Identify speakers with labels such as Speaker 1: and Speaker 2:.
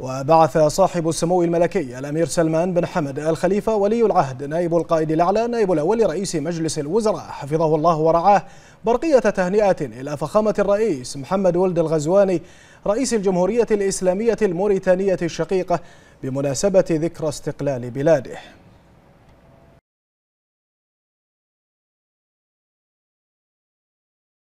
Speaker 1: وبعث صاحب السمو الملكي الأمير سلمان بن حمد الخليفة ولي العهد نائب القائد الأعلى نائب الأول رئيس مجلس الوزراء حفظه الله ورعاه برقية تهنئة إلى فخامة الرئيس محمد ولد الغزواني رئيس الجمهورية الإسلامية الموريتانية الشقيقة بمناسبة ذكرى استقلال بلاده